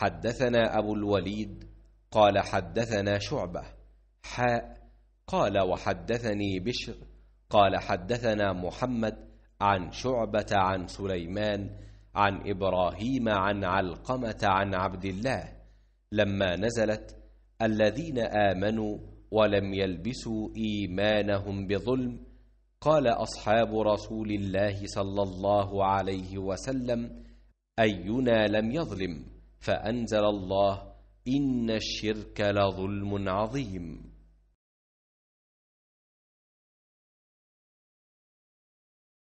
حدثنا أبو الوليد قال حدثنا شعبة حاء قال وحدثني بشر قال حدثنا محمد عن شعبة عن سليمان عن إبراهيم عن علقمة عن عبد الله لما نزلت الذين آمنوا ولم يلبسوا إيمانهم بظلم قال أصحاب رسول الله صلى الله عليه وسلم أينا لم يظلم فأنزل الله إن الشرك لظلم عظيم